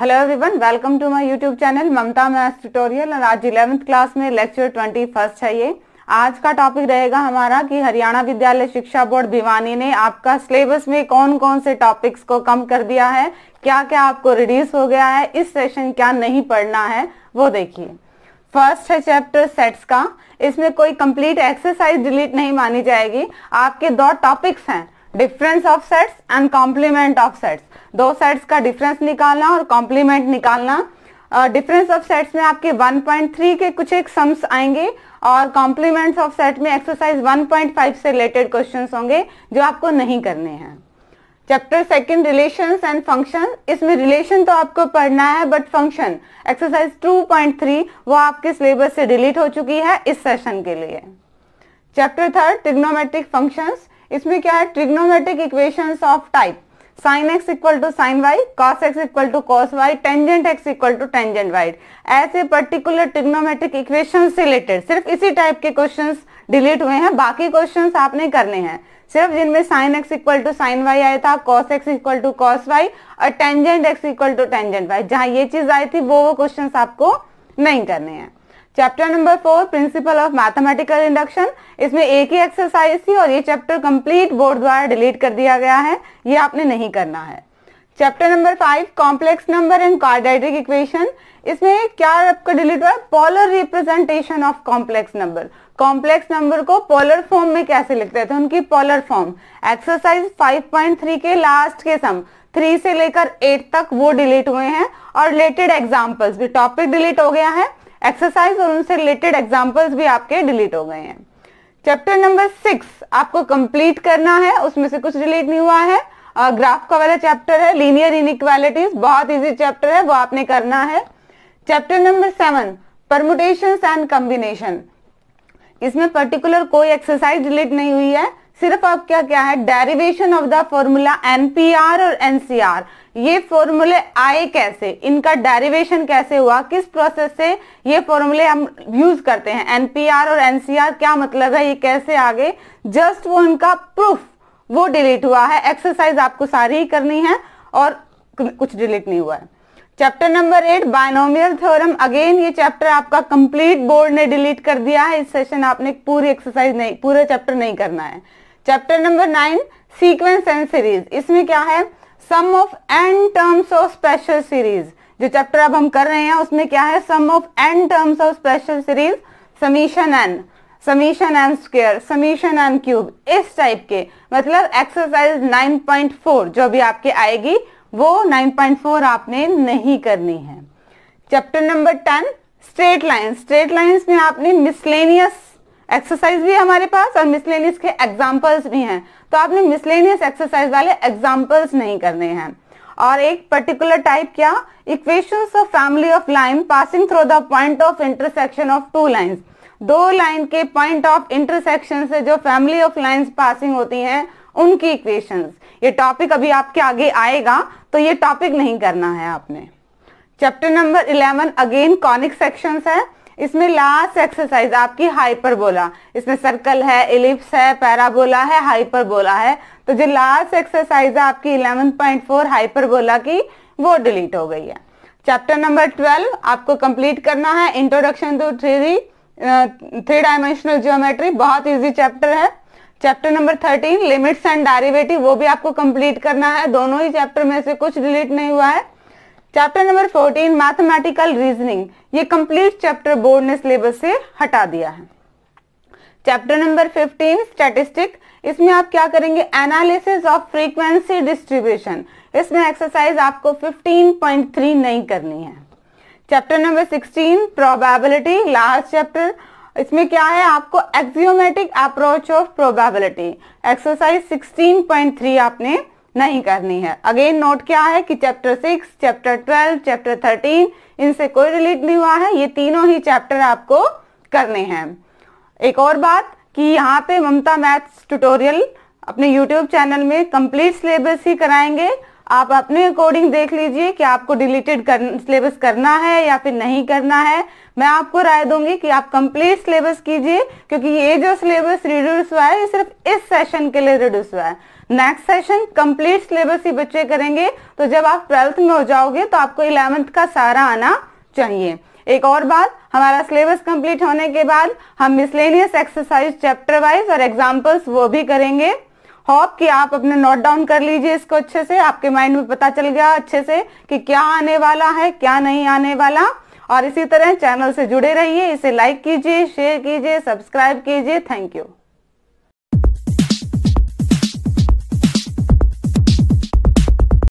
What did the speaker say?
hello everyone welcome to my YouTube channel Mamta math tutorial और आज eleventh class में lecture twenty first है ये आज का टॉपिक रहेगा हमारा कि हरियाणा विद्यालय शिक्षा बोर्ड भिवानी ने आपका सिलेबस में कौन कौन से टॉपिक्स को कम कर दिया है क्या क्या आपको रिड्यूस हो गया है इस सेशन क्या नहीं पढ़ना है वो देखिए फर्स्ट है चैप्टर सेट्स का इसमें कोई कंप्लीट एक्सरसाइज डिलीट नहीं मानी जाएगी आपके दो टॉपिक्स हैं difference of sets and complement of sets दो सेट्स का डिफरेंस निकालना और कॉम्प्लीमेंट निकालना डिफरेंस ऑफ सेट्स में आपके 1.3 के कुछ एक सम्स आएंगे और कॉम्प्लीमेंट्स ऑफ सेट में एक्सरसाइज 1.5 से रिलेटेड क्वेश्चंस होंगे जो आपको नहीं करने हैं chapter second relations and function इसमें रिलेशन तो आपको पढ़ना है बट फंक्शन एक्सरसाइज 2.3 वो आपके सिलेबस से डिलीट हो चुकी है इस सेशन के लिए चैप्टर थर्ड ट्रिग्नोमेट्रिक फंक्शंस इसमें क्या है trigonometric equation of type sine x equal to sine y cos x equal to cos y tangent x equal to tangent y ऐसे पर्टिकुलर ट्रिग्नोमेट्रिक इक्वेशन से रिलेटेड सिर्फ इसी type के question delete हुए हैं बाकी क्वेश्चन आपने करने हैं सिर्फ जिनमें sine x equal to sine y आया था cos x equal to cos y और tangent x equal to tangent y जहां ये चीज आई थी वो वो क्वेश्चन आपको नहीं करने हैं chapter number four principle of mathematical induction इसमें एक ही एक्सरसाइज थी और ये चैप्टर कंप्लीट बोर्ड द्वारा डिलीट कर दिया गया है ये आपने नहीं करना है chapter number five complex number and quadratic equation इसमें क्या आपका डिलीट हुआ polar representation of complex number complex number को पोलर फॉर्म में कैसे लिखते थे तो उनकी पोलर फॉर्म एक्सरसाइज 5.3 के लास्ट के सम थ्री से लेकर एट तक वो डिलीट हुए हैं और रिलेटेड एग्जाम्पल्स भी टॉपिक डिलीट हो गया है एक्सरसाइज और उनसे रिलेटेड एग्जाम्पल्स भी आपके डिलीट हो गए हैं चैप्टर नंबर सिक्स आपको कंप्लीट करना है उसमें से कुछ डिलीट नहीं हुआ है ग्राफ का वाला चैप्टर है लीनियर इनइक्वालिटीज बहुत इजी चैप्टर है वो आपने करना है chapter number seven permutation and combination इसमें पर्टिकुलर कोई एक्सरसाइज डिलीट नहीं हुई है सिर्फ आप क्या क्या है derivation of the formula nPr और एनसीआर ये फॉर्मूले आए कैसे इनका डेरिवेशन कैसे हुआ किस प्रोसेस से ये फॉर्मूले हम यूज करते हैं एनपीआर और एनसीआर क्या मतलब है ये कैसे आगे जस्ट वो इनका प्रूफ वो डिलीट हुआ है एक्सरसाइज आपको सारी ही करनी है और कुछ डिलीट नहीं हुआ है chapter number eight binomial theorem again ये चैप्टर आपका कंप्लीट बोर्ड ने डिलीट कर दिया है इस सेशन आपने पूरी एक्सरसाइज नहीं पूरा चैप्टर नहीं करना है chapter number nine sequence and series इसमें क्या है sum of n terms of special series जो चैप्टर अब हम कर रहे हैं उसमें क्या है sum of n terms of special series summation n summation n square summation n cube इस टाइप के मतलब एक्सरसाइज 9.4 जो अभी आपके आएगी वो 9.4 आपने नहीं करनी है chapter number 10 straight line straight lines में आपने मिसलेनियस एक्सरसाइज भी हमारे पास और मिसलेनियस के एग्जाम्पल्स भी हैं तो आपने मिसलेनियस एक्सरसाइज वाले एग्जाम्पल्स नहीं करने हैं और एक पर्टिकुलर टाइप क्या equations of family of line passing through the point of intersection of two lines दो लाइन के पॉइंट ऑफ इंटरसेक्शन से जो फैमिली ऑफ लाइंस पासिंग होती हैं उनकी इक्वेशंस ये टॉपिक अभी आपके आगे आएगा तो ये टॉपिक नहीं करना है आपने chapter number eleven again conic sections है इसमें लास्ट एक्सरसाइज आपकी हाइपरबोला इसमें सर्कल है इलिप्स है पैराबोला है हाइपरबोला है तो जो लास्ट एक्सरसाइज है आपकी 11.4 हाइपरबोला की वो डिलीट हो गई है चैप्टर नंबर 12 आपको कंप्लीट करना है introduction to three three dimensional geometry बहुत इजी चैप्टर है chapter number 13 limits and derivative वो भी आपको कंप्लीट करना है दोनों ही चैप्टर में से कुछ डिलीट नहीं हुआ है चैप्टर नंबर 14 मैथमेटिकल रीजनिंग ये कंप्लीट चैप्टर बोर्ड ने सिलेबस से हटा दिया है चैप्टर नंबर 15 स्टैटिस्टिक इसमें आप क्या करेंगे एनालिसिस ऑफ फ्रीक्वेंसी डिस्ट्रीब्यूशन इसमें एक्सरसाइज आपको 15.3 नहीं करनी है chapter number 16 probability last chapter इसमें क्या है आपको axiomatic approach of probability exercise 16.3 आपने नहीं करनी है अगेन नोट क्या है कि chapter six chapter twelve chapter thirteen इनसे कोई रिलेट नहीं हुआ है ये तीनों ही चैप्टर आपको करने हैं एक और बात कि यहाँ पे ममता मैथ्स ट्यूटोरियल अपने यूट्यूब चैनल में कंप्लीट सिलेबस ही कराएंगे आप अपने अकॉर्डिंग देख लीजिए कि आपको डिलीटेड कर, सिलेबस करना है या फिर नहीं करना है मैं आपको राय दूंगी कि आप कंप्लीट सिलेबस कीजिए क्योंकि ये जो सिलेबस रिड्यूस हुआ है ये सिर्फ इस सेशन के लिए रिड्यूस हुआ है नेक्स्ट सेशन कंप्लीट सिलेबस ही बच्चे करेंगे तो जब आप ट्वेल्थ में हो जाओगे तो आपको इलेवेंथ का सारा आना चाहिए एक और बात हमारा सिलेबस कंप्लीट होने के बाद हम मिसलेनियस एक्सरसाइज चैप्टर वाइज और एग्जाम्पल्स वो भी करेंगे होप कि आप अपने नोट डाउन कर लीजिए इसको अच्छे से आपके माइंड में पता चल गया अच्छे से कि क्या आने वाला है क्या नहीं आने वाला और इसी तरह चैनल से जुड़े रहिए इसे लाइक कीजिए शेयर कीजिए सब्सक्राइब कीजिए थैंक यू